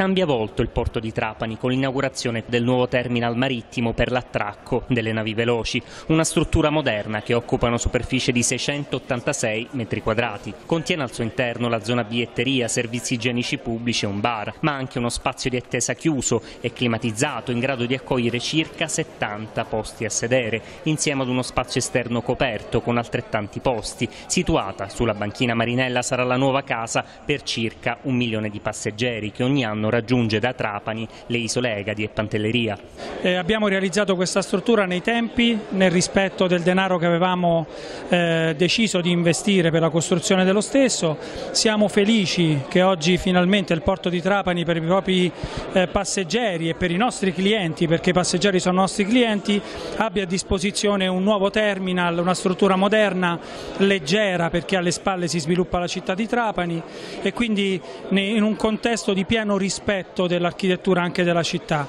cambia volto il porto di Trapani con l'inaugurazione del nuovo terminal marittimo per l'attracco delle navi veloci, una struttura moderna che occupa una superficie di 686 metri quadrati. Contiene al suo interno la zona biglietteria, servizi igienici pubblici e un bar, ma anche uno spazio di attesa chiuso e climatizzato in grado di accogliere circa 70 posti a sedere, insieme ad uno spazio esterno coperto con altrettanti posti. Situata sulla banchina Marinella sarà la nuova casa per circa un milione di passeggeri che ogni anno raggiunge da Trapani le isole Egadi e Pantelleria. Eh, abbiamo realizzato questa struttura nei tempi, nel rispetto del denaro che avevamo eh, deciso di investire per la costruzione dello stesso. Siamo felici che oggi finalmente il porto di Trapani per i propri eh, passeggeri e per i nostri clienti, perché i passeggeri sono nostri clienti, abbia a disposizione un nuovo terminal, una struttura moderna, leggera, perché alle spalle si sviluppa la città di Trapani e quindi in un contesto di pieno rispetto aspetto dell'architettura anche della città.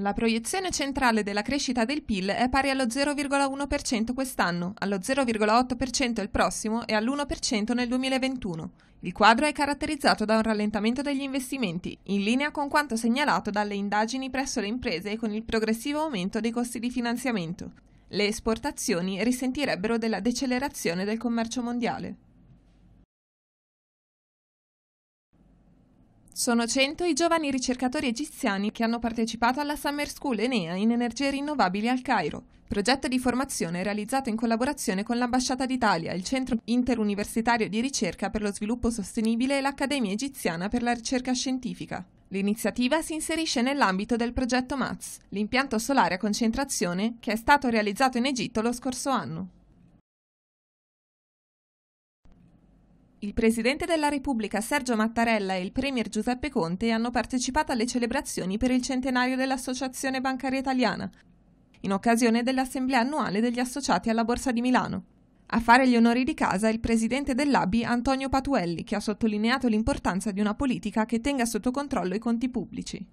La proiezione centrale della crescita del PIL è pari allo 0,1% quest'anno, allo 0,8% il prossimo e all'1% nel 2021. Il quadro è caratterizzato da un rallentamento degli investimenti, in linea con quanto segnalato dalle indagini presso le imprese e con il progressivo aumento dei costi di finanziamento. Le esportazioni risentirebbero della decelerazione del commercio mondiale. Sono 100 i giovani ricercatori egiziani che hanno partecipato alla Summer School Enea in energie rinnovabili al Cairo, progetto di formazione realizzato in collaborazione con l'Ambasciata d'Italia, il Centro Interuniversitario di Ricerca per lo Sviluppo Sostenibile e l'Accademia Egiziana per la Ricerca Scientifica. L'iniziativa si inserisce nell'ambito del progetto MATS, l'impianto solare a concentrazione che è stato realizzato in Egitto lo scorso anno. Il Presidente della Repubblica Sergio Mattarella e il Premier Giuseppe Conte hanno partecipato alle celebrazioni per il centenario dell'Associazione Bancaria Italiana, in occasione dell'Assemblea annuale degli associati alla Borsa di Milano. A fare gli onori di casa il presidente dell'ABI Antonio Patuelli, che ha sottolineato l'importanza di una politica che tenga sotto controllo i conti pubblici.